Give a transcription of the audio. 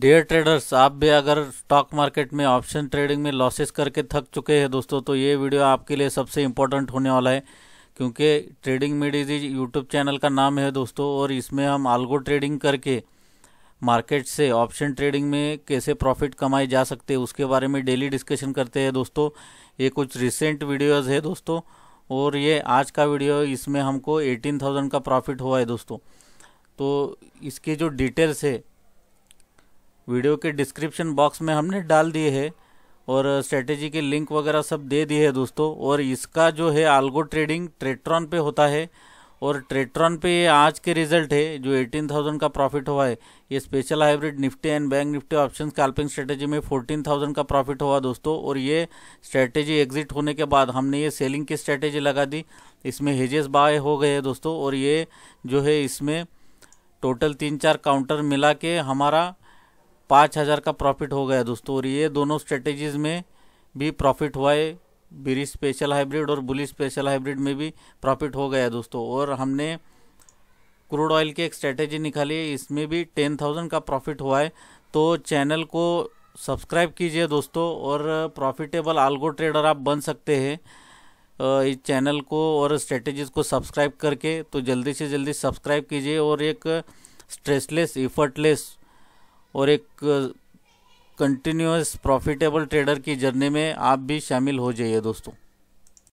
dear traders आप भी अगर स्टॉक मार्केट में ऑप्शन ट्रेडिंग में लॉसेस करके थक चुके हैं दोस्तों तो ये वीडियो आपके लिए सबसे इम्पोर्टेंट होने वाला है क्योंकि ट्रेडिंग मेड यूट्यूब चैनल का नाम है दोस्तों और इसमें हम आल्गो ट्रेडिंग करके मार्केट से ऑप्शन ट्रेडिंग में कैसे प्रॉफिट कमाए जा सकते हैं उसके बारे में डेली डिस्कशन करते हैं दोस्तों ये कुछ रिसेंट वीडियोज़ है दोस्तों और ये आज का वीडियो इसमें हमको एटीन थाउजेंड का प्रॉफिट हुआ है दोस्तों तो इसके जो डिटेल्स है वीडियो के डिस्क्रिप्शन बॉक्स में हमने डाल दिए है और स्ट्रेटेजी के लिंक वगैरह सब दे दिए है दोस्तों और इसका जो है आल्गो ट्रेडिंग ट्रेट्रॉन पे होता है और ट्रेट्रॉन पे ये आज के रिजल्ट है जो 18,000 का प्रॉफिट हुआ है ये special hybrid Nifty and bank Nifty option scalping strategy में 14,000 का प्रॉफिट हुआ दोस्तों और ये स्ट्रेटेजी एग्जिट होने के बाद हमने ये सेलिंग की स्ट्रेटेजी लगा दी इसमें हेजेस बाय हो गए हैं दोस्तों और ये जो है इसमें टोटल तीन चार काउंटर मिला के हमारा पाँच हज़ार का प्रॉफिट हो गया दोस्तों और ये दोनों स्ट्रेटेजीज़ में भी प्रॉफिट हुआ है बिरी स्पेशल हाइब्रिड और बुली स्पेशल हाइब्रिड में भी प्रॉफिट हो गया दोस्तों और हमने क्रूड ऑयल की एक स्ट्रेटेजी निकाली है इसमें भी टेन थाउजेंड का प्रॉफिट हुआ है तो चैनल को सब्सक्राइब कीजिए दोस्तों और प्रॉफिटेबल आल्गो ट्रेडर आप बन सकते हैं इस चैनल को और स्ट्रेटेजीज को सब्सक्राइब करके तो जल्दी से जल्दी सब्सक्राइब कीजिए और एक स्ट्रेसलेस इफर्टलेस और एक कंटिन्यूस प्रॉफिटेबल ट्रेडर की जर्नी में आप भी शामिल हो जाइए दोस्तों